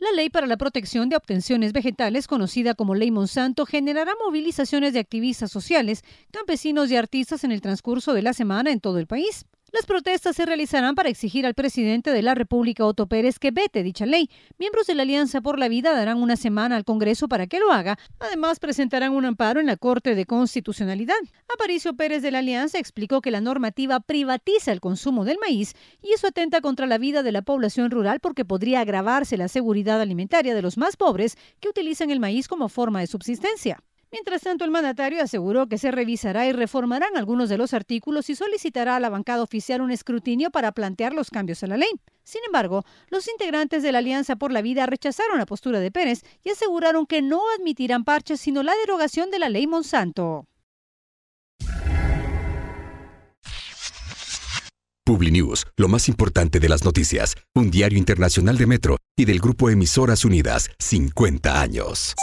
La ley para la protección de obtenciones vegetales, conocida como Ley Monsanto, generará movilizaciones de activistas sociales, campesinos y artistas en el transcurso de la semana en todo el país. Las protestas se realizarán para exigir al presidente de la República, Otto Pérez, que vete dicha ley. Miembros de la Alianza por la Vida darán una semana al Congreso para que lo haga. Además, presentarán un amparo en la Corte de Constitucionalidad. Aparicio Pérez de la Alianza explicó que la normativa privatiza el consumo del maíz y eso atenta contra la vida de la población rural porque podría agravarse la seguridad alimentaria de los más pobres que utilizan el maíz como forma de subsistencia. Mientras tanto, el mandatario aseguró que se revisará y reformarán algunos de los artículos y solicitará a la bancada oficial un escrutinio para plantear los cambios a la ley. Sin embargo, los integrantes de la Alianza por la Vida rechazaron la postura de Pérez y aseguraron que no admitirán parches sino la derogación de la ley Monsanto. PubliNews, lo más importante de las noticias, un diario internacional de Metro y del grupo Emisoras Unidas, 50 años.